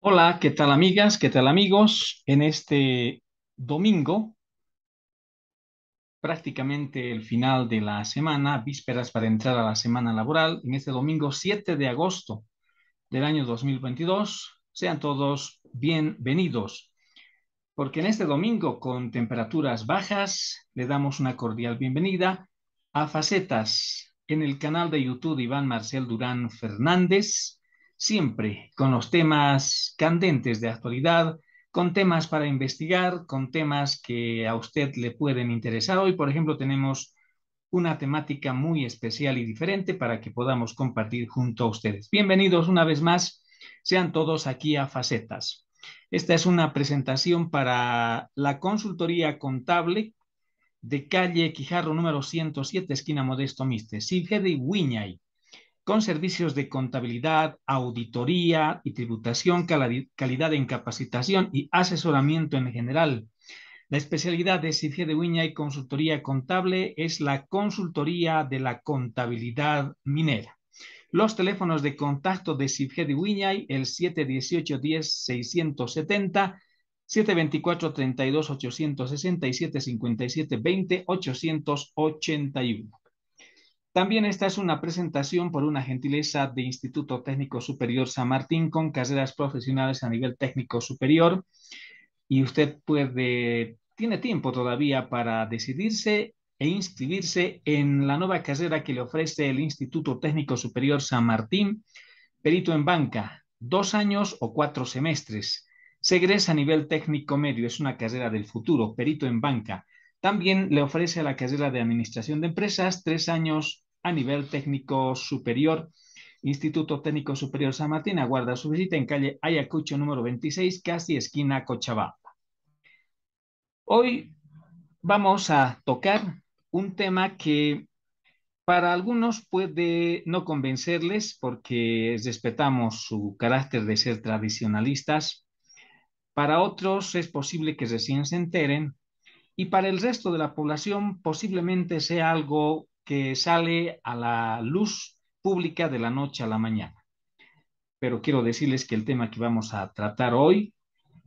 Hola, ¿qué tal amigas? ¿Qué tal amigos? En este domingo, prácticamente el final de la semana, vísperas para entrar a la semana laboral, en este domingo 7 de agosto del año 2022, sean todos bienvenidos, porque en este domingo con temperaturas bajas le damos una cordial bienvenida a Facetas en el canal de YouTube Iván Marcel Durán Fernández siempre con los temas candentes de actualidad, con temas para investigar, con temas que a usted le pueden interesar. Hoy, por ejemplo, tenemos una temática muy especial y diferente para que podamos compartir junto a ustedes. Bienvenidos una vez más, sean todos aquí a Facetas. Esta es una presentación para la consultoría contable de calle Quijarro número 107, esquina Modesto Miste, sí Wiñay con servicios de contabilidad, auditoría y tributación, calidad en capacitación y asesoramiento en general. La especialidad de Cifia de Viña Consultoría Contable es la consultoría de la contabilidad minera. Los teléfonos de contacto de Cifia de Uñay, el 718-10-670, 32 867 20 881 también esta es una presentación por una gentileza de Instituto Técnico Superior San Martín con carreras profesionales a nivel técnico superior. Y usted puede, tiene tiempo todavía para decidirse e inscribirse en la nueva carrera que le ofrece el Instituto Técnico Superior San Martín, perito en banca, dos años o cuatro semestres. Se egresa a nivel técnico medio, es una carrera del futuro, perito en banca. También le ofrece la carrera de Administración de Empresas, tres años a nivel técnico superior. Instituto Técnico Superior San Martín aguarda su visita en calle Ayacucho número 26, casi esquina Cochabamba. Hoy vamos a tocar un tema que para algunos puede no convencerles porque respetamos su carácter de ser tradicionalistas. Para otros es posible que recién se enteren y para el resto de la población posiblemente sea algo que sale a la luz pública de la noche a la mañana. Pero quiero decirles que el tema que vamos a tratar hoy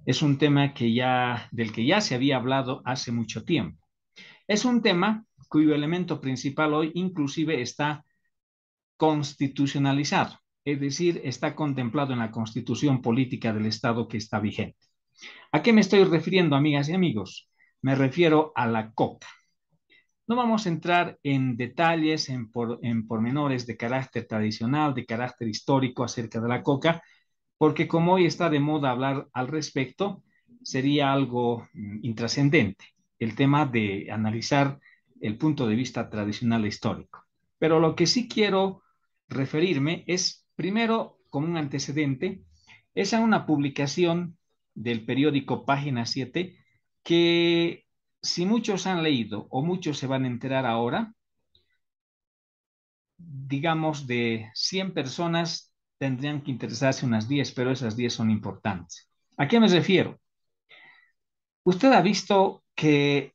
es un tema que ya, del que ya se había hablado hace mucho tiempo. Es un tema cuyo elemento principal hoy inclusive está constitucionalizado, es decir, está contemplado en la constitución política del Estado que está vigente. ¿A qué me estoy refiriendo, amigas y amigos? Me refiero a la COP. No vamos a entrar en detalles, en, pormenores de carácter tradicional, de carácter histórico acerca de la coca, porque como hoy está de moda hablar al respecto, sería algo mm, intrascendente el tema de analizar el punto de vista tradicional e histórico. Pero lo que sí quiero referirme es, primero, como un antecedente, es a una publicación del periódico Página 7 que si muchos han leído o muchos se van a enterar ahora, digamos de 100 personas tendrían que interesarse unas 10, pero esas 10 son importantes. ¿A qué me refiero? Usted ha visto que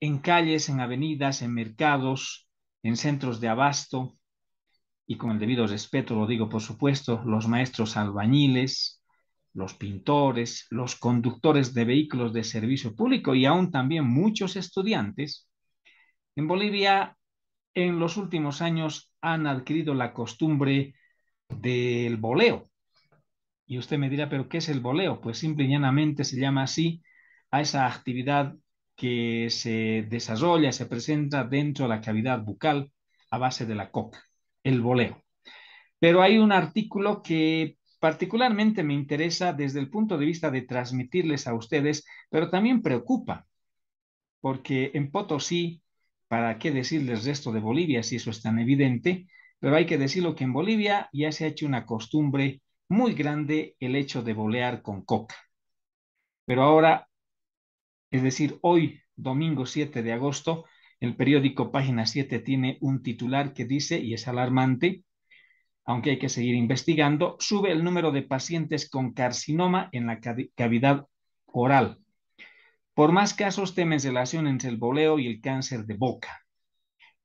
en calles, en avenidas, en mercados, en centros de abasto, y con el debido respeto lo digo por supuesto, los maestros albañiles, los pintores, los conductores de vehículos de servicio público y aún también muchos estudiantes, en Bolivia en los últimos años han adquirido la costumbre del boleo. Y usted me dirá, ¿pero qué es el boleo? Pues simple y llanamente se llama así a esa actividad que se desarrolla, se presenta dentro de la cavidad bucal a base de la coca, el boleo. Pero hay un artículo que Particularmente me interesa desde el punto de vista de transmitirles a ustedes, pero también preocupa, porque en Potosí, ¿para qué decirles resto de Bolivia si eso es tan evidente? Pero hay que decirlo que en Bolivia ya se ha hecho una costumbre muy grande el hecho de bolear con coca. Pero ahora, es decir, hoy, domingo 7 de agosto, el periódico Página 7 tiene un titular que dice, y es alarmante, aunque hay que seguir investigando, sube el número de pacientes con carcinoma en la cavidad oral. Por más casos temen relación entre el boleo y el cáncer de boca.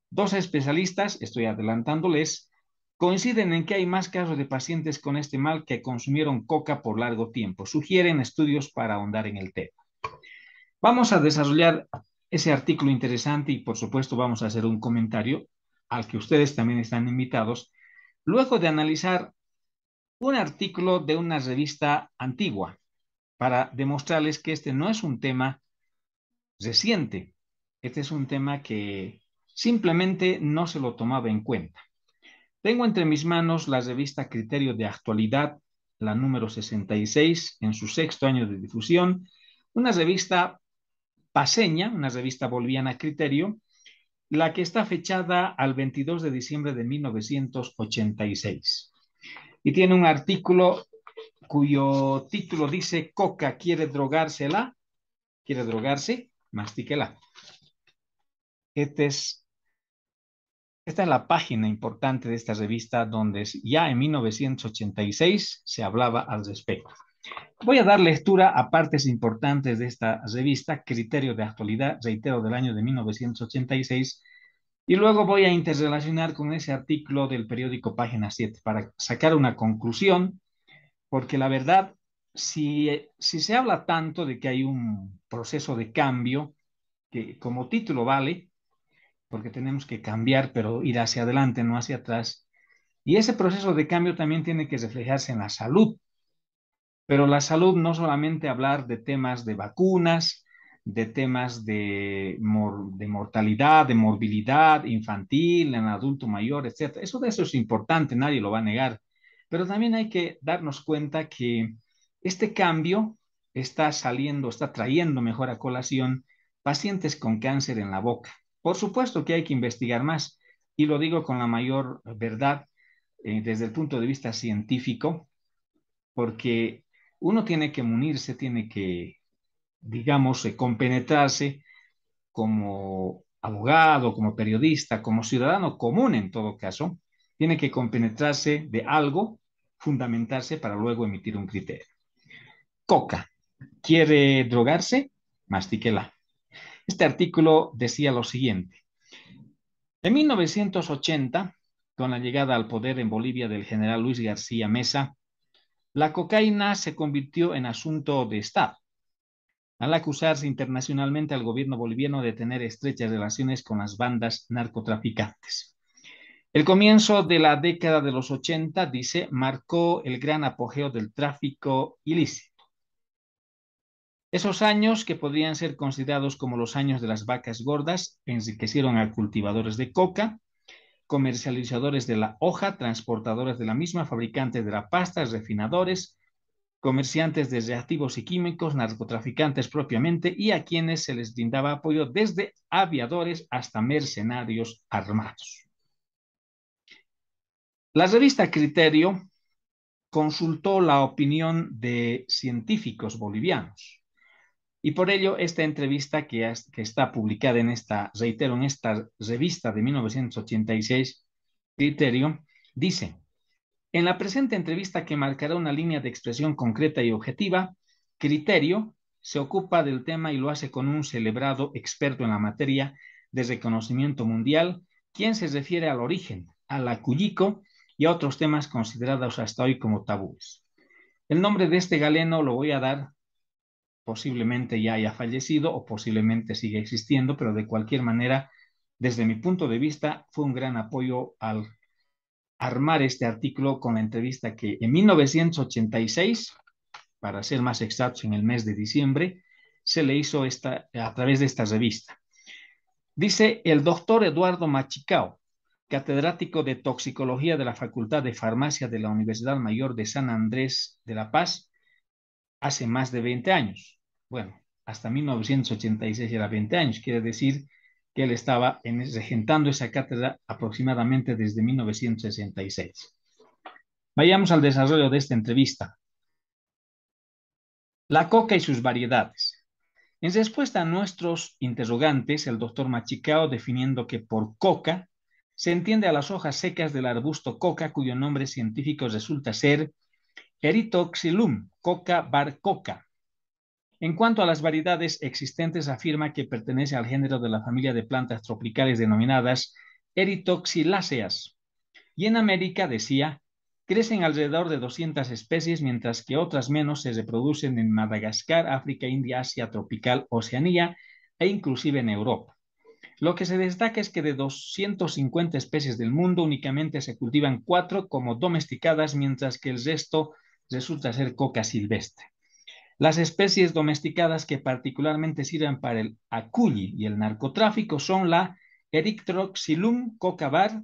Dos especialistas, estoy adelantándoles, coinciden en que hay más casos de pacientes con este mal que consumieron coca por largo tiempo. Sugieren estudios para ahondar en el tema. Vamos a desarrollar ese artículo interesante y por supuesto vamos a hacer un comentario al que ustedes también están invitados luego de analizar un artículo de una revista antigua para demostrarles que este no es un tema reciente, este es un tema que simplemente no se lo tomaba en cuenta. Tengo entre mis manos la revista Criterio de Actualidad, la número 66, en su sexto año de difusión, una revista paseña, una revista boliviana Criterio, la que está fechada al 22 de diciembre de 1986. Y tiene un artículo cuyo título dice Coca quiere drogársela, quiere drogarse, mastíquela. Este es, esta es la página importante de esta revista donde ya en 1986 se hablaba al respecto. Voy a dar lectura a partes importantes de esta revista, Criterio de Actualidad, reitero, del año de 1986, y luego voy a interrelacionar con ese artículo del periódico Página 7 para sacar una conclusión, porque la verdad, si, se habla tanto de que hay un proceso de cambio, que como título vale, porque tenemos que cambiar, pero ir hacia adelante, no hacia atrás, y ese proceso de cambio también tiene que reflejarse en la salud pero la salud no solamente hablar de temas de vacunas, de temas de, de mortalidad, de morbilidad infantil, en adulto mayor, etc. Eso de eso es importante, nadie lo va a negar. Pero también hay que darnos cuenta que este cambio está saliendo, está trayendo mejor a colación pacientes con cáncer en la boca. Por supuesto que hay que investigar más, y lo digo con la mayor verdad eh, desde el punto de vista científico, porque uno tiene que munirse, tiene que, digamos, compenetrarse como abogado, como periodista, como ciudadano común en todo caso, tiene que compenetrarse de algo, fundamentarse para luego emitir un criterio. Coca, ¿quiere drogarse? Mastíquela. Este artículo decía lo siguiente. En 1980, con la llegada al poder en Bolivia del general Luis García Mesa, la cocaína se convirtió en asunto de Estado. Al acusarse internacionalmente al gobierno boliviano de tener estrechas relaciones con las bandas narcotraficantes. El comienzo de la década de los 80, dice, marcó el gran apogeo del tráfico ilícito. Esos años, que podrían ser considerados como los años de las vacas gordas, enriquecieron a cultivadores de coca, comercializadores de la hoja, transportadores de la misma, fabricantes de la pasta, refinadores, comerciantes de reactivos y químicos, narcotraficantes propiamente, y a quienes se les brindaba apoyo desde aviadores hasta mercenarios armados. La revista Criterio consultó la opinión de científicos bolivianos. Y por ello, esta entrevista que, está publicada en esta, reitero, en esta revista de 1986, Criterio, dice, en la presente entrevista que marcará una línea de expresión concreta y objetiva, Criterio se ocupa del tema y lo hace con un celebrado experto en la materia de reconocimiento mundial, quien se refiere al origen, al acullico y a otros temas considerados hasta hoy como tabúes. El nombre de este galeno lo voy a dar posiblemente ya haya fallecido o posiblemente siga existiendo, pero de cualquier manera, desde mi punto de vista, fue un gran apoyo al armar este artículo con la entrevista que en 1986, para ser más exactos, en el mes de diciembre, se le hizo esta, a través de esta revista. Dice el doctor Eduardo Machicao, catedrático de toxicología de la Facultad de Farmacia de la Universidad Mayor de San Andrés de La Paz, hace más de 20 años bueno, hasta 1986 era 20 años, quiere decir que él estaba regentando esa cátedra aproximadamente desde 1966. Vayamos al desarrollo de esta entrevista. La coca y sus variedades. En respuesta a nuestros interrogantes, el doctor Machicao definiendo que por coca se entiende a las hojas secas del arbusto coca, cuyo nombre científico resulta ser Eritoxilum coca barcoca, en cuanto a las variedades existentes, afirma que pertenece al género de la familia de plantas tropicales denominadas eritoxiláceas. Y en América, decía, crecen alrededor de 200 especies, mientras que otras menos se reproducen en Madagascar, África, India, Asia tropical, Oceanía e inclusive en Europa. Lo que se destaca es que de 250 especies del mundo únicamente se cultivan cuatro como domesticadas, mientras que el resto resulta ser coca silvestre. Las especies domesticadas que particularmente sirven para el aculli y el narcotráfico son la Erythroxylum coca bar,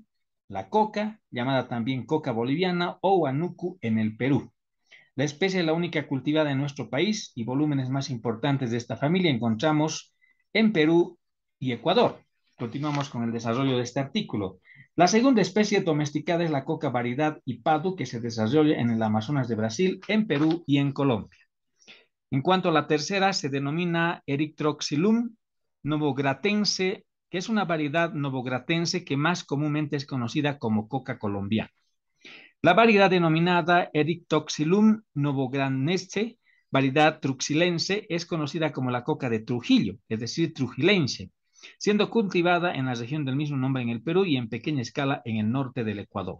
la coca, llamada también coca boliviana o anuku en el Perú. La especie es la única cultivada en nuestro país y volúmenes más importantes de esta familia encontramos en Perú y Ecuador. Continuamos con el desarrollo de este artículo. La segunda especie domesticada es la coca variedad Ipadu que se desarrolla en el Amazonas de Brasil, en Perú y en Colombia. En cuanto a la tercera, se denomina erictroxilum novogratense, que es una variedad novogratense que más comúnmente es conocida como coca colombiana. La variedad denominada erictroxilum novogranense, variedad truxilense, es conocida como la coca de Trujillo, es decir, trujilense, siendo cultivada en la región del mismo nombre en el Perú y en pequeña escala en el norte del Ecuador.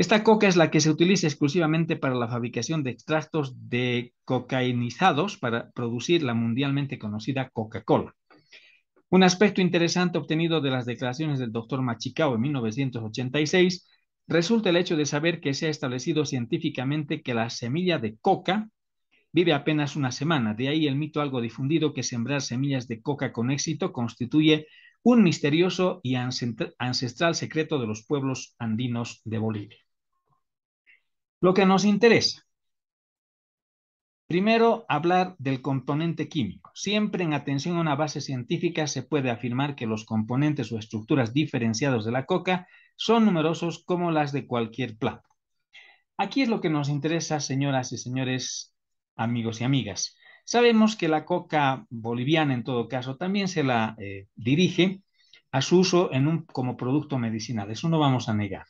Esta coca es la que se utiliza exclusivamente para la fabricación de extractos de cocainizados para producir la mundialmente conocida Coca-Cola. Un aspecto interesante obtenido de las declaraciones del doctor Machicao en 1986 resulta el hecho de saber que se ha establecido científicamente que la semilla de coca vive apenas una semana. De ahí el mito algo difundido que sembrar semillas de coca con éxito constituye un misterioso y ancestral secreto de los pueblos andinos de Bolivia. Lo que nos interesa. Primero, hablar del componente químico. Siempre en atención a una base científica se puede afirmar que los componentes o estructuras diferenciados de la coca son numerosos como las de cualquier plato. Aquí es lo que nos interesa, señoras y señores, amigos y amigas. Sabemos que la coca boliviana, en todo caso, también se la eh, dirige a su uso como producto medicinal. Eso no vamos a negar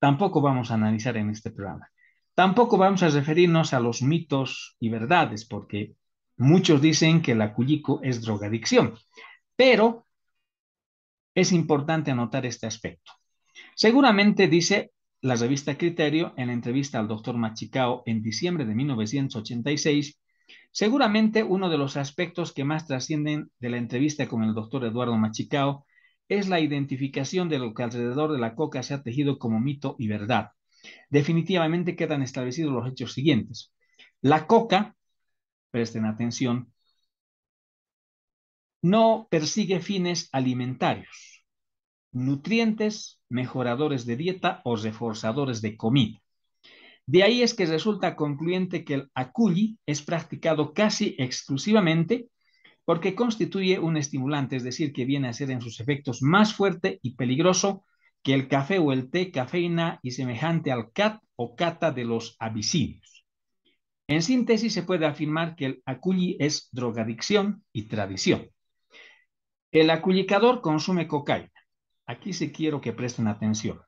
tampoco vamos a analizar en este programa. Tampoco vamos a referirnos a los mitos y verdades, porque muchos dicen que la cuyico es drogadicción, pero es importante anotar este aspecto. Seguramente dice la revista Criterio en la entrevista al doctor Machicao en diciembre de 1986, seguramente uno de los aspectos que más trascienden de la entrevista con el doctor Eduardo Machicao es la identificación de lo que alrededor de la coca se ha tejido como mito y verdad. Definitivamente quedan establecidos los hechos siguientes. La coca, presten atención, no persigue fines alimentarios, nutrientes, mejoradores de dieta o reforzadores de comida. De ahí es que resulta concluyente que el aculli es practicado casi exclusivamente porque constituye un estimulante, es decir, que viene a ser en sus efectos más fuerte y peligroso que el café o el té, cafeína y semejante al cat o cata de los abisinios. En síntesis, se puede afirmar que el aculli es drogadicción y tradición. El acullicador consume cocaína. Aquí se quiero que presten atención.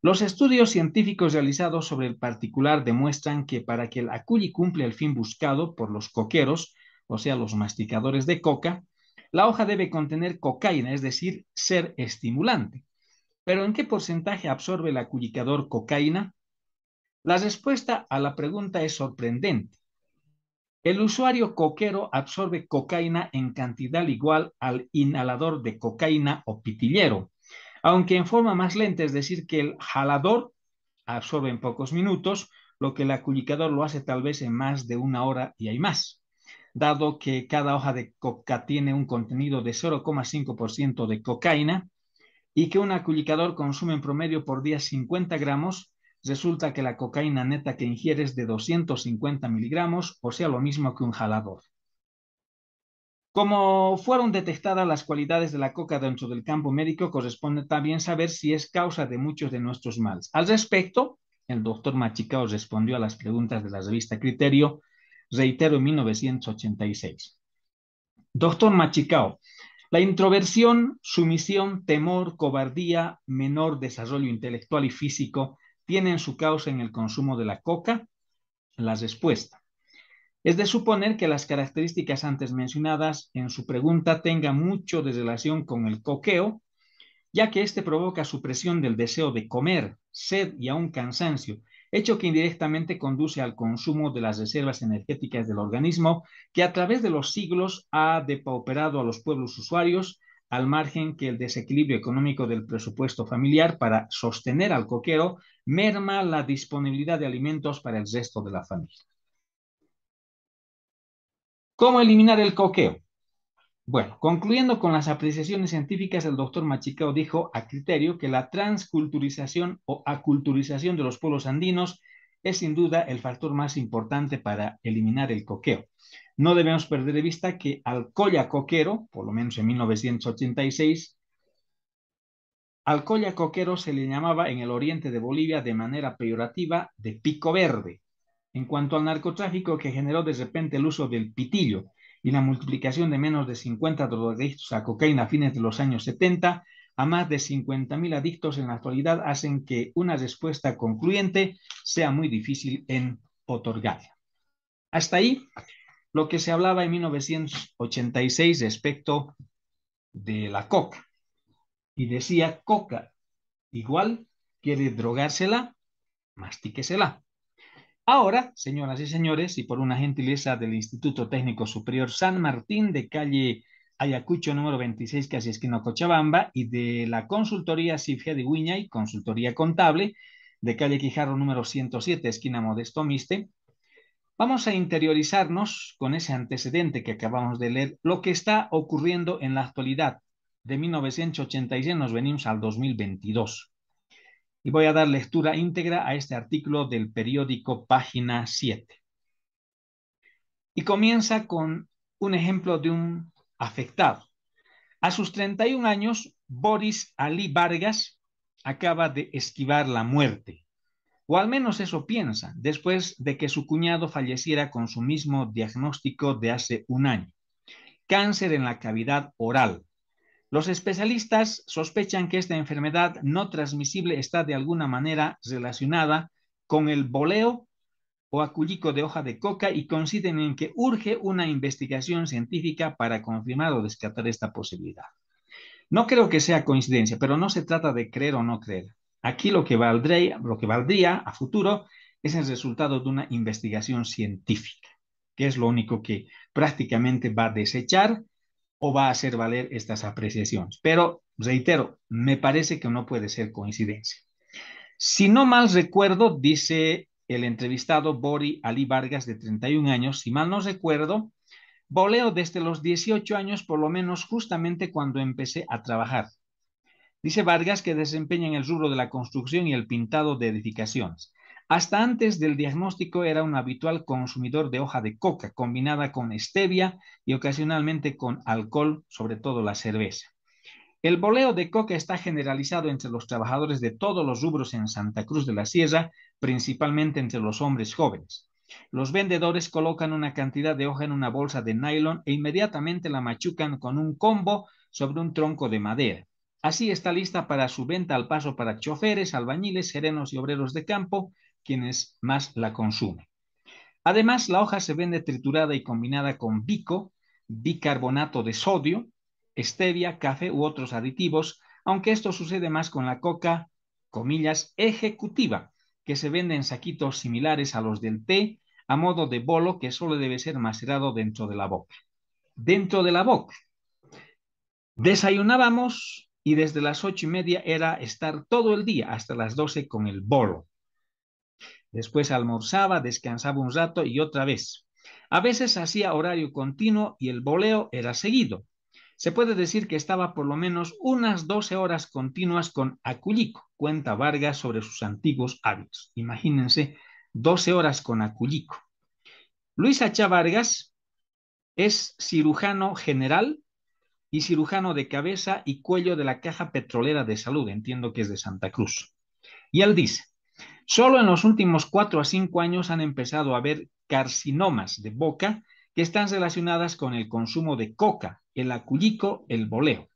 Los estudios científicos realizados sobre el particular demuestran que para que el aculli cumple el fin buscado por los coqueros, o sea, los masticadores de coca, la hoja debe contener cocaína, es decir, ser estimulante. Pero ¿en qué porcentaje absorbe el aculicador cocaína? La respuesta a la pregunta es sorprendente. El usuario coquero absorbe cocaína en cantidad igual al inhalador de cocaína o pitillero, aunque en forma más lenta, es decir, que el jalador absorbe en pocos minutos, lo que el acuñicador lo hace tal vez en más de una hora y hay más dado que cada hoja de coca tiene un contenido de 0,5% de cocaína y que un aculicador consume en promedio por día 50 gramos, resulta que la cocaína neta que ingiere es de 250 miligramos, o sea, lo mismo que un jalador. Como fueron detectadas las cualidades de la coca dentro del campo médico, corresponde también saber si es causa de muchos de nuestros males. Al respecto, el doctor Machicao respondió a las preguntas de la revista Criterio reitero, en 1986. Doctor Machicao, la introversión, sumisión, temor, cobardía, menor desarrollo intelectual y físico tienen su causa en el consumo de la coca. La respuesta. Es de suponer que las características antes mencionadas en su pregunta tengan mucho de relación con el coqueo, ya que éste provoca supresión del deseo de comer, sed y aún cansancio, hecho que indirectamente conduce al consumo de las reservas energéticas del organismo, que a través de los siglos ha depauperado a los pueblos usuarios, al margen que el desequilibrio económico del presupuesto familiar para sostener al coquero merma la disponibilidad de alimentos para el resto de la familia. ¿Cómo eliminar el coqueo? Bueno, concluyendo con las apreciaciones científicas, el doctor Machicao dijo a criterio que la transculturización o aculturización de los pueblos andinos es sin duda el factor más importante para eliminar el coqueo. No debemos perder de vista que al colla Coquero, por lo menos en 1986, Alcoya Coquero se le llamaba en el oriente de Bolivia de manera peyorativa de pico verde, en cuanto al narcotráfico que generó de repente el uso del pitillo y la multiplicación de menos de 50 drogadictos a cocaína a fines de los años 70 a más de 50.000 adictos en la actualidad hacen que una respuesta concluyente sea muy difícil en otorgarla. Hasta ahí lo que se hablaba en 1986 respecto de la coca. Y decía coca igual quiere drogársela, mastíquesela. Ahora, señoras y señores, y por una gentileza del Instituto Técnico Superior San Martín de calle Ayacucho número 26, casi esquina Cochabamba, y de la consultoría Cifia de y consultoría contable de calle Quijarro número 107, esquina Modesto Miste, vamos a interiorizarnos con ese antecedente que acabamos de leer, lo que está ocurriendo en la actualidad. De 1986 nos venimos al 2022 y voy a dar lectura íntegra a este artículo del periódico Página 7. Y comienza con un ejemplo de un afectado. A sus 31 años, Boris Ali Vargas acaba de esquivar la muerte. O al menos eso piensa, después de que su cuñado falleciera con su mismo diagnóstico de hace un año. Cáncer en la cavidad oral. Los especialistas sospechan que esta enfermedad no transmisible está de alguna manera relacionada con el boleo o acullico de hoja de coca y coinciden en que urge una investigación científica para confirmar o descartar esta posibilidad. No creo que sea coincidencia, pero no se trata de creer o no creer. Aquí lo que valdría, lo que valdría a futuro es el resultado de una investigación científica, que es lo único que prácticamente va a desechar o va a hacer valer estas apreciaciones. Pero, pues, reitero, me parece que no puede ser coincidencia. Si no mal recuerdo, dice el entrevistado Bori Ali Vargas, de 31 años, si mal no recuerdo, Boleo desde los 18 años, por lo menos justamente cuando empecé a trabajar. Dice Vargas que desempeña en el rubro de la construcción y el pintado de edificaciones. Hasta antes del diagnóstico era un habitual consumidor de hoja de coca combinada con stevia y ocasionalmente con alcohol, sobre todo la cerveza. El boleo de coca está generalizado entre los trabajadores de todos los rubros en Santa Cruz de la Sierra, principalmente entre los hombres jóvenes. Los vendedores colocan una cantidad de hoja en una bolsa de nylon e inmediatamente la machucan con un combo sobre un tronco de madera. Así está lista para su venta al paso para choferes, albañiles, serenos y obreros de campo, quienes más la consumen. Además, la hoja se vende triturada y combinada con bico, bicarbonato de sodio, stevia, café u otros aditivos, aunque esto sucede más con la coca, comillas, ejecutiva, que se vende en saquitos similares a los del té, a modo de bolo que solo debe ser macerado dentro de la boca. Dentro de la boca. Desayunábamos y desde las ocho y media era estar todo el día hasta las doce con el bolo. Después almorzaba, descansaba un rato y otra vez. A veces hacía horario continuo y el voleo era seguido. Se puede decir que estaba por lo menos unas 12 horas continuas con Acullico, cuenta Vargas sobre sus antiguos hábitos. Imagínense, 12 horas con Acullico. Luis Achá Vargas es cirujano general y cirujano de cabeza y cuello de la Caja Petrolera de Salud, entiendo que es de Santa Cruz. Y él dice, Solo en los últimos cuatro a cinco años han empezado a haber carcinomas de boca que están relacionadas con el consumo de coca, el acullico, el boleo.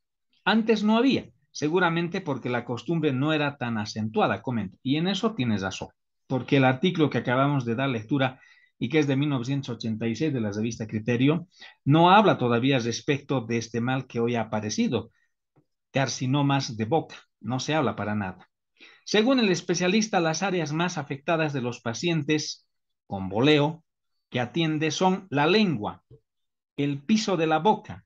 Antes no había, seguramente porque la costumbre no era tan acentuada, comenta. Y en eso tienes razón, porque el artículo que acabamos de dar lectura y que es de 1986 de la revista Criterio, no habla todavía respecto de este mal que hoy ha aparecido, carcinomas de boca, no se habla para nada. Según el especialista, las áreas más afectadas de los pacientes con boleo que atiende son la lengua, el piso de la boca,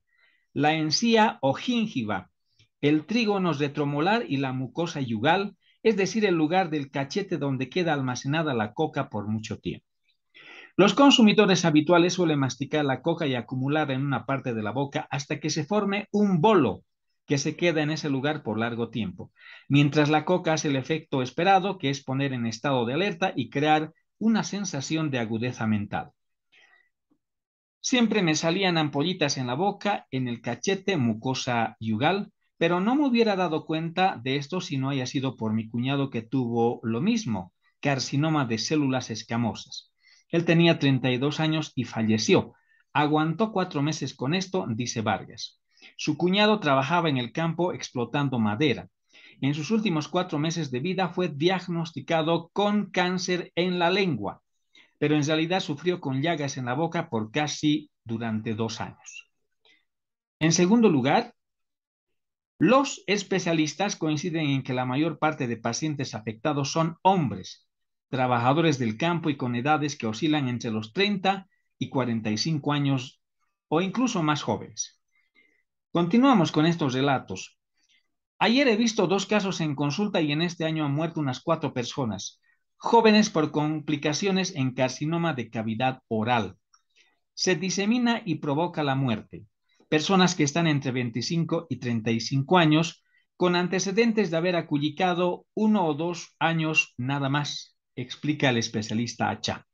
la encía o gingiva, el de retromolar y la mucosa yugal, es decir, el lugar del cachete donde queda almacenada la coca por mucho tiempo. Los consumidores habituales suelen masticar la coca y acumularla en una parte de la boca hasta que se forme un bolo que se queda en ese lugar por largo tiempo, mientras la coca hace el efecto esperado, que es poner en estado de alerta y crear una sensación de agudeza mental. Siempre me salían ampollitas en la boca, en el cachete, mucosa yugal, pero no me hubiera dado cuenta de esto si no haya sido por mi cuñado que tuvo lo mismo, carcinoma de células escamosas. Él tenía 32 años y falleció. Aguantó cuatro meses con esto, dice Vargas. Su cuñado trabajaba en el campo explotando madera. En sus últimos cuatro meses de vida fue diagnosticado con cáncer en la lengua, pero en realidad sufrió con llagas en la boca por casi durante dos años. En segundo lugar, los especialistas coinciden en que la mayor parte de pacientes afectados son hombres, trabajadores del campo y con edades que oscilan entre los 30 y 45 años o incluso más jóvenes. Continuamos con estos relatos. Ayer he visto dos casos en consulta y en este año han muerto unas cuatro personas, jóvenes por complicaciones en carcinoma de cavidad oral. Se disemina y provoca la muerte. Personas que están entre 25 y 35 años, con antecedentes de haber acullicado uno o dos años nada más, explica el especialista Achá.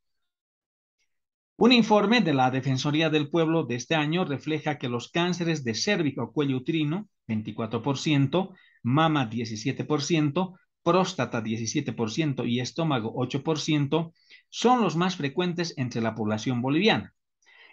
Un informe de la Defensoría del Pueblo de este año refleja que los cánceres de cérvico o cuello uterino, 24%, mama 17%, próstata 17% y estómago 8%, son los más frecuentes entre la población boliviana.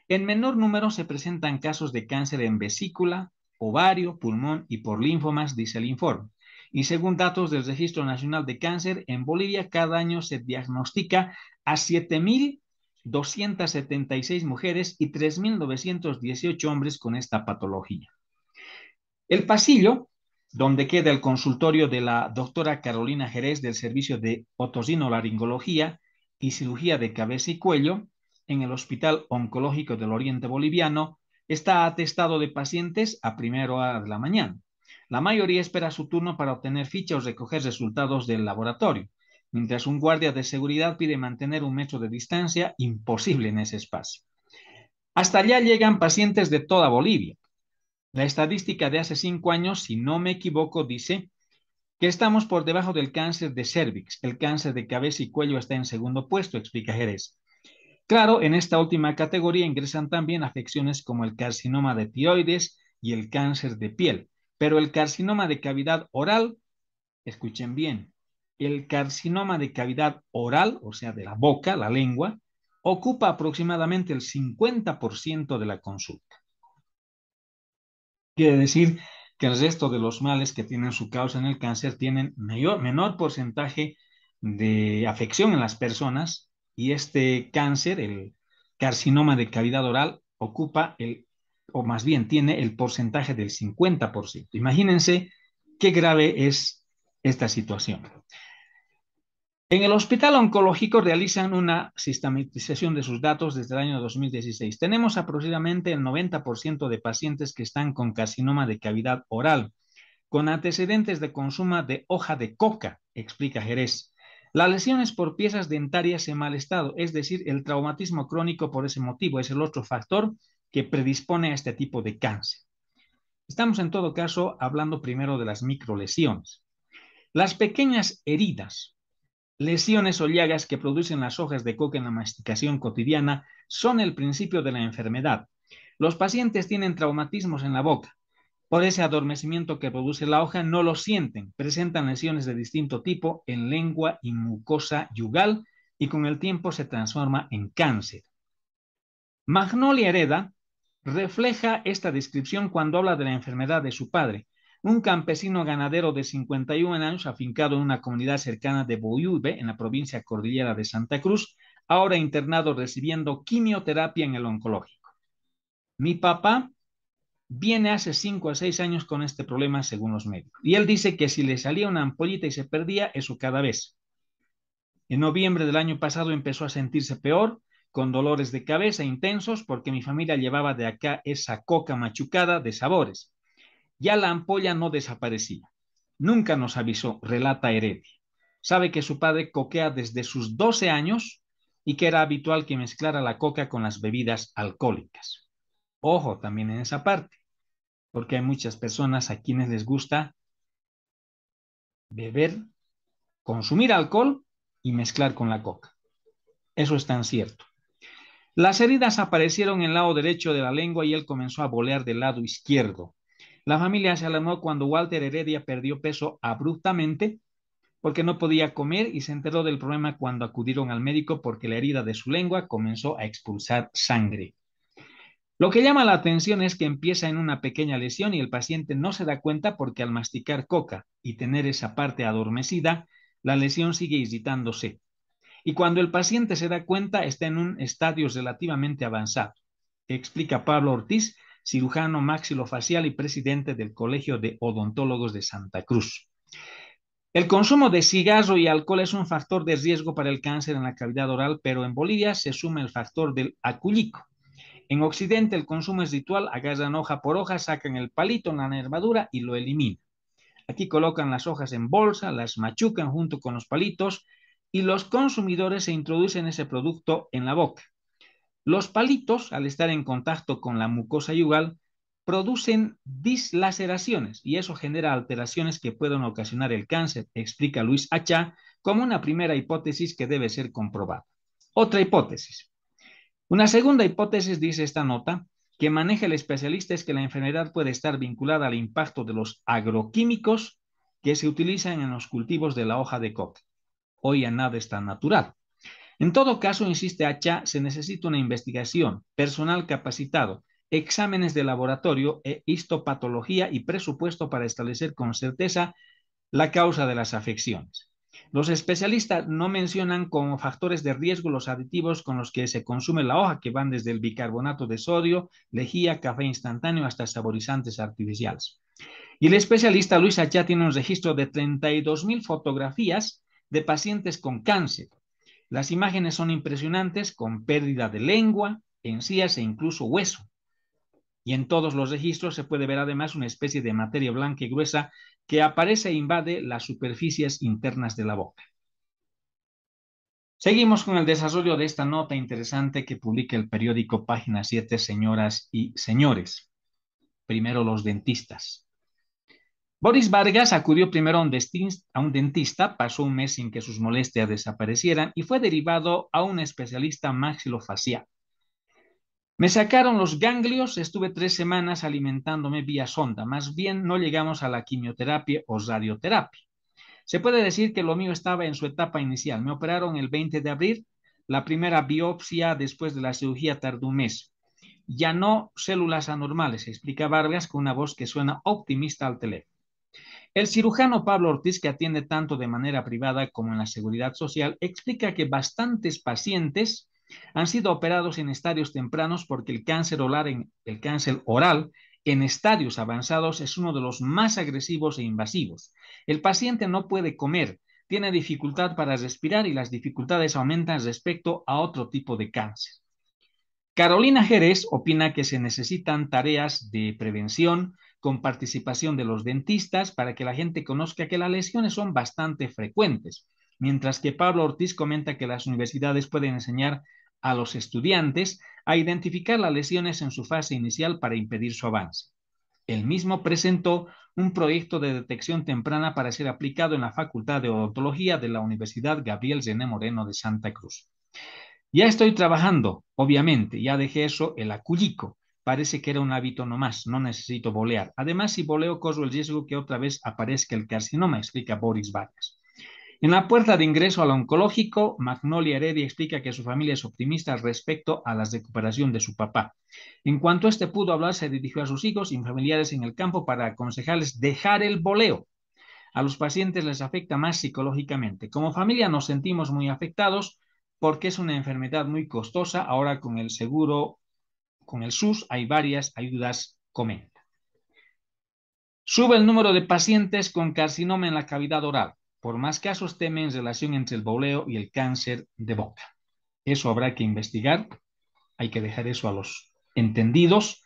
En menor número se presentan casos de cáncer en vesícula, ovario, pulmón y por linfomas, dice el informe. Y según datos del Registro Nacional de Cáncer, en Bolivia cada año se diagnostica a 7.000 276 mujeres y 3.918 hombres con esta patología. El pasillo, donde queda el consultorio de la doctora Carolina Jerez del Servicio de Otocinolaringología y Cirugía de Cabeza y Cuello en el Hospital Oncológico del Oriente Boliviano, está atestado de pacientes a primera hora de la mañana. La mayoría espera su turno para obtener fichas o recoger resultados del laboratorio mientras un guardia de seguridad pide mantener un metro de distancia, imposible en ese espacio. Hasta allá llegan pacientes de toda Bolivia. La estadística de hace cinco años, si no me equivoco, dice que estamos por debajo del cáncer de cervix. El cáncer de cabeza y cuello está en segundo puesto, explica Jerez. Claro, en esta última categoría ingresan también afecciones como el carcinoma de tiroides y el cáncer de piel, pero el carcinoma de cavidad oral, escuchen bien, el carcinoma de cavidad oral, o sea, de la boca, la lengua, ocupa aproximadamente el 50% de la consulta. Quiere decir que el resto de los males que tienen su causa en el cáncer tienen menor porcentaje de afección en las personas y este cáncer, el carcinoma de cavidad oral, ocupa el, o más bien tiene el porcentaje del 50%. Imagínense qué grave es esta situación. En el hospital oncológico realizan una sistematización de sus datos desde el año 2016. Tenemos aproximadamente el 90% de pacientes que están con carcinoma de cavidad oral, con antecedentes de consumo de hoja de coca, explica Jerez. Las lesiones por piezas dentarias en mal estado, es decir, el traumatismo crónico por ese motivo, es el otro factor que predispone a este tipo de cáncer. Estamos en todo caso hablando primero de las microlesiones. Las pequeñas heridas, lesiones o llagas que producen las hojas de coca en la masticación cotidiana son el principio de la enfermedad. Los pacientes tienen traumatismos en la boca. Por ese adormecimiento que produce la hoja no lo sienten. Presentan lesiones de distinto tipo en lengua y mucosa yugal y con el tiempo se transforma en cáncer. Magnolia Hereda refleja esta descripción cuando habla de la enfermedad de su padre un campesino ganadero de 51 años, afincado en una comunidad cercana de Boyube, en la provincia cordillera de Santa Cruz, ahora internado recibiendo quimioterapia en el oncológico. Mi papá viene hace cinco a seis años con este problema, según los médicos. Y él dice que si le salía una ampollita y se perdía, eso cada vez. En noviembre del año pasado empezó a sentirse peor, con dolores de cabeza intensos, porque mi familia llevaba de acá esa coca machucada de sabores ya la ampolla no desaparecía. Nunca nos avisó, relata Heredia. Sabe que su padre coquea desde sus 12 años y que era habitual que mezclara la coca con las bebidas alcohólicas. Ojo también en esa parte, porque hay muchas personas a quienes les gusta beber, consumir alcohol y mezclar con la coca. Eso es tan cierto. Las heridas aparecieron en el lado derecho de la lengua y él comenzó a bolear del lado izquierdo. La familia se alarmó cuando Walter Heredia perdió peso abruptamente porque no podía comer y se enteró del problema cuando acudieron al médico porque la herida de su lengua comenzó a expulsar sangre. Lo que llama la atención es que empieza en una pequeña lesión y el paciente no se da cuenta porque al masticar coca y tener esa parte adormecida, la lesión sigue irritándose. Y cuando el paciente se da cuenta, está en un estadio relativamente avanzado. Explica Pablo Ortiz, cirujano maxilofacial y presidente del Colegio de Odontólogos de Santa Cruz. El consumo de cigarro y alcohol es un factor de riesgo para el cáncer en la cavidad oral, pero en Bolivia se suma el factor del acullico. En Occidente el consumo es ritual, agarran hoja por hoja, sacan el palito en la nervadura y lo eliminan. Aquí colocan las hojas en bolsa, las machucan junto con los palitos y los consumidores se introducen ese producto en la boca. Los palitos, al estar en contacto con la mucosa yugal, producen dislaceraciones y eso genera alteraciones que pueden ocasionar el cáncer, explica Luis Achá como una primera hipótesis que debe ser comprobada. Otra hipótesis. Una segunda hipótesis, dice esta nota, que maneja el especialista es que la enfermedad puede estar vinculada al impacto de los agroquímicos que se utilizan en los cultivos de la hoja de coca. Hoy en nada es tan natural. En todo caso, insiste Hacha, se necesita una investigación, personal capacitado, exámenes de laboratorio e histopatología y presupuesto para establecer con certeza la causa de las afecciones. Los especialistas no mencionan como factores de riesgo los aditivos con los que se consume la hoja, que van desde el bicarbonato de sodio, lejía, café instantáneo, hasta saborizantes artificiales. Y el especialista Luis Achá tiene un registro de 32.000 fotografías de pacientes con cáncer, las imágenes son impresionantes con pérdida de lengua, encías e incluso hueso. Y en todos los registros se puede ver además una especie de materia blanca y gruesa que aparece e invade las superficies internas de la boca. Seguimos con el desarrollo de esta nota interesante que publica el periódico Página 7, Señoras y Señores. Primero los dentistas. Boris Vargas acudió primero a un, dentista, pasó un mes sin que sus molestias desaparecieran y fue derivado a un especialista maxilofacial. Me sacaron los ganglios, estuve tres semanas alimentándome vía sonda, más bien no llegamos a la quimioterapia o radioterapia. Se puede decir que lo mío estaba en su etapa inicial. Me operaron el 20 de abril, la primera biopsia después de la cirugía tardó un mes ya no células anormales, explica Vargas con una voz que suena optimista al teléfono. El cirujano Pablo Ortiz, que atiende tanto de manera privada como en la seguridad social, explica que bastantes pacientes han sido operados en estadios tempranos porque el cáncer oral en, estadios avanzados es uno de los más agresivos e invasivos. El paciente no puede comer, tiene dificultad para respirar y las dificultades aumentan respecto a otro tipo de cáncer. Carolina Jerez opina que se necesitan tareas de prevención, con participación de los dentistas para que la gente conozca que las lesiones son bastante frecuentes, mientras que Pablo Ortiz comenta que las universidades pueden enseñar a los estudiantes a identificar las lesiones en su fase inicial para impedir su avance. El mismo presentó un proyecto de detección temprana para ser aplicado en la Facultad de Odontología de la Universidad Gabriel Gené Moreno de Santa Cruz. Ya estoy trabajando, obviamente, ya dejé eso el acullico, parece que era un hábito nomás, no necesito bolear. Además, si boleo, corro el riesgo que otra vez aparezca el carcinoma, explica Boris Vargas. En la puerta de ingreso al oncológico, Magnolia Heredia explica que su familia es optimista respecto a la recuperación de su papá. En cuanto este pudo hablar, se dirigió a sus hijos y familiares en el campo para aconsejarles dejar el boleo. A los pacientes les afecta más psicológicamente. Como familia nos sentimos muy afectados porque es una enfermedad muy costosa. Ahora con el seguro con el SUS hay varias ayudas, comenta. Sube el número de pacientes con carcinoma en la cavidad oral, por más casos temen relación entre el boleo y el cáncer de boca. Eso habrá que investigar, hay que dejar eso a los entendidos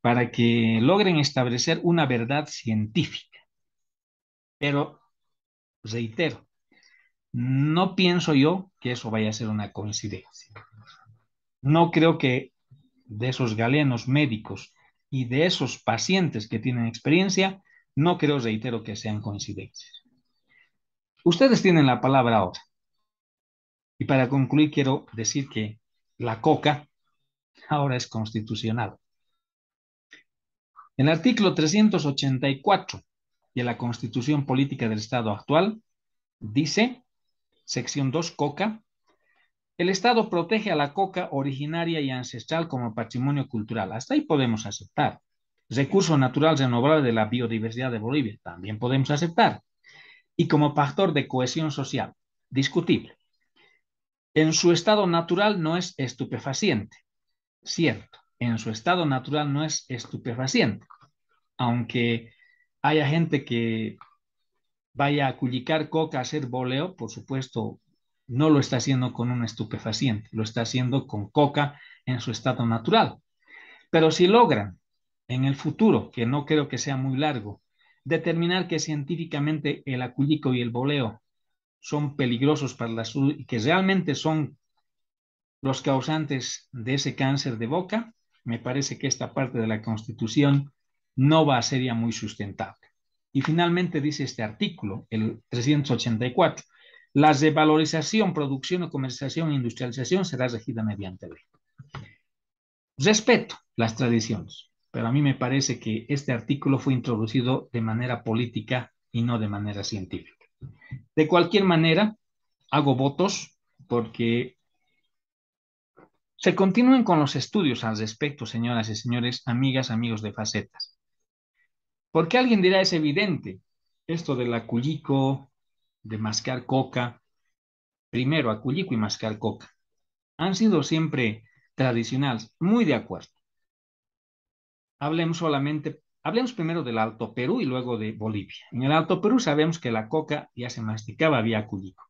para que logren establecer una verdad científica. Pero, reitero, no pienso yo que eso vaya a ser una coincidencia. No creo que de esos galenos médicos y de esos pacientes que tienen experiencia, no creo, reitero, que sean coincidentes. Ustedes tienen la palabra ahora. Y para concluir, quiero decir que la coca ahora es constitucional. El artículo 384 de la Constitución Política del Estado actual dice, sección 2, coca, el Estado protege a la coca originaria y ancestral como patrimonio cultural. Hasta ahí podemos aceptar. Recurso natural renovable de la biodiversidad de Bolivia. También podemos aceptar. Y como factor de cohesión social. Discutible. En su estado natural no es estupefaciente. Cierto. En su estado natural no es estupefaciente. Aunque haya gente que vaya a culicar coca a hacer boleo, por supuesto, no lo está haciendo con un estupefaciente, lo está haciendo con coca en su estado natural. Pero si logran en el futuro, que no creo que sea muy largo, determinar que científicamente el acullico y el boleo son peligrosos para la salud y que realmente son los causantes de ese cáncer de boca, me parece que esta parte de la Constitución no va a ser ya muy sustentable. Y finalmente dice este artículo, el 384, la revalorización, producción, comercialización e industrialización será regida mediante ley. Respeto las tradiciones, pero a mí me parece que este artículo fue introducido de manera política y no de manera científica. De cualquier manera, hago votos porque se continúen con los estudios al respecto, señoras y señores, amigas, amigos de facetas. Porque alguien dirá, es evidente, esto de la Cuyico de mascar coca, primero acullico y mascar coca. Han sido siempre tradicionales, muy de acuerdo. Hablemos solamente, hablemos primero del Alto Perú y luego de Bolivia. En el Alto Perú sabemos que la coca ya se masticaba vía acullico.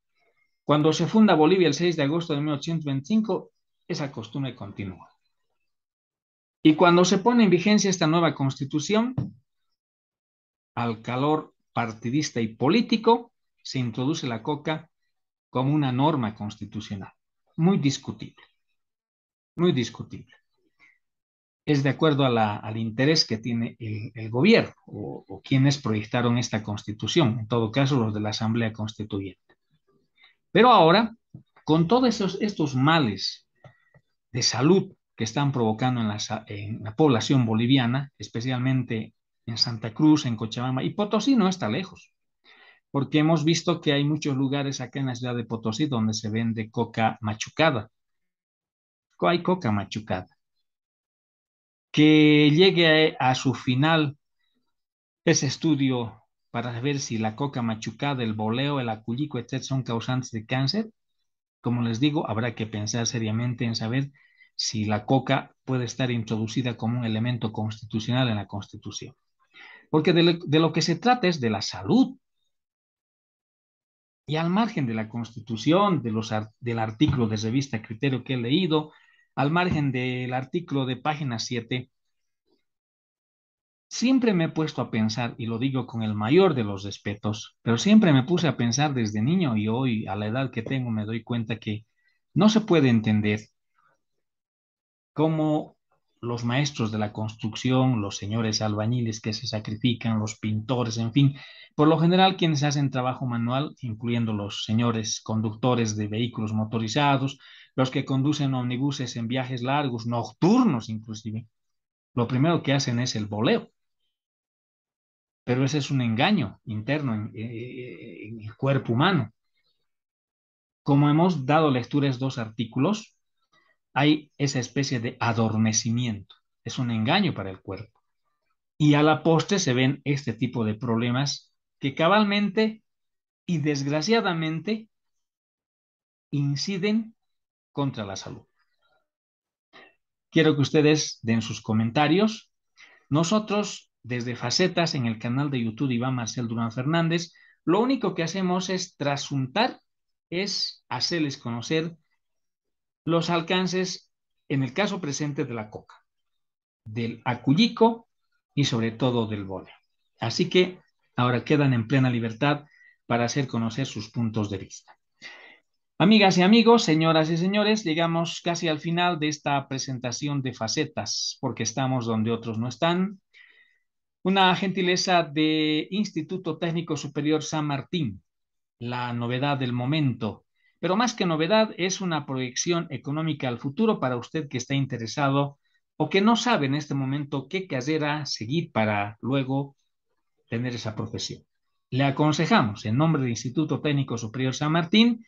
Cuando se funda Bolivia el 6 de agosto de 1825, esa costumbre continúa. Y cuando se pone en vigencia esta nueva constitución, al calor partidista y político, se introduce la coca como una norma constitucional. Muy discutible. Muy discutible. Es de acuerdo al interés que tiene el, gobierno o, quienes proyectaron esta constitución, en todo caso los de la Asamblea Constituyente. Pero ahora, con todos esos, estos males de salud que están provocando en la población boliviana, especialmente en Santa Cruz, en Cochabamba, y Potosí no está lejos porque hemos visto que hay muchos lugares acá en la ciudad de Potosí donde se vende coca machucada. Hay coca machucada. Que llegue a, su final ese estudio para ver si la coca machucada, el boleo, el acullico, etc., son causantes de cáncer, como les digo, habrá que pensar seriamente en saber si la coca puede estar introducida como un elemento constitucional en la Constitución. Porque de lo que se trata es de la salud y al margen de la Constitución, de los, del artículo de revista Criterio que he leído, al margen del artículo de página 7, siempre me he puesto a pensar, y lo digo con el mayor de los respetos, pero siempre me puse a pensar desde niño y hoy a la edad que tengo me doy cuenta que no se puede entender cómo los maestros de la construcción, los señores albañiles que se sacrifican, los pintores, en fin, por lo general quienes hacen trabajo manual, incluyendo los señores conductores de vehículos motorizados, los que conducen omnibuses en viajes largos, nocturnos inclusive, lo primero que hacen es el boleo. Pero ese es un engaño interno en, eh, el cuerpo humano. Como hemos dado lecturas dos artículos, hay esa especie de adormecimiento. Es un engaño para el cuerpo. Y a la postre se ven este tipo de problemas que cabalmente y desgraciadamente inciden contra la salud. Quiero que ustedes den sus comentarios. Nosotros, desde Facetas, en el canal de YouTube Iván Marcel Durán Fernández, lo único que hacemos es trasuntar, es hacerles conocer los alcances, en el caso presente, de la coca, del acullico y sobre todo del vole. Así que ahora quedan en plena libertad para hacer conocer sus puntos de vista. Amigas y amigos, señoras y señores, llegamos casi al final de esta presentación de facetas, porque estamos donde otros no están. Una gentileza de Instituto Técnico Superior San Martín, la novedad del momento, pero más que novedad, es una proyección económica al futuro para usted que está interesado o que no sabe en este momento qué carrera seguir para luego tener esa profesión. Le aconsejamos, en nombre del Instituto Técnico Superior San Martín,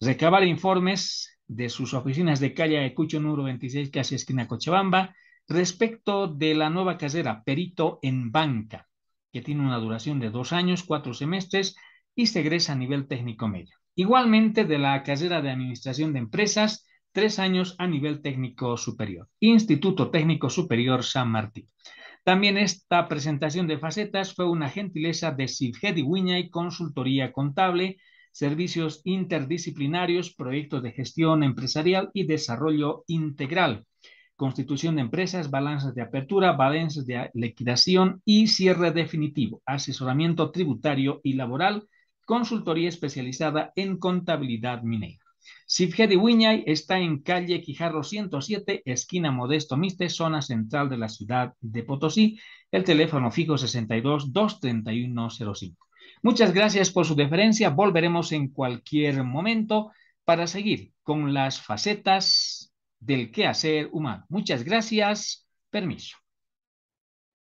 recabar informes de sus oficinas de calle Cucho número 26, casi esquina Cochabamba, respecto de la nueva carrera Perito en Banca, que tiene una duración de dos años, cuatro semestres y se egresa a nivel técnico medio. Igualmente de la carrera de Administración de Empresas, tres años a nivel técnico superior, Instituto Técnico Superior San Martín. También esta presentación de facetas fue una gentileza de Sigedi Wiña y Consultoría Contable, Servicios Interdisciplinarios, Proyectos de Gestión Empresarial y Desarrollo Integral, Constitución de Empresas, Balanzas de Apertura, Balanzas de Liquidación y Cierre Definitivo, Asesoramiento Tributario y Laboral, consultoría especializada en contabilidad minera. Sifgedi Wiñay está en calle Quijarro 107, esquina Modesto Miste, zona central de la ciudad de Potosí. El teléfono fijo 62 231 Muchas gracias por su deferencia. Volveremos en cualquier momento para seguir con las facetas del quehacer humano. Muchas gracias. Permiso.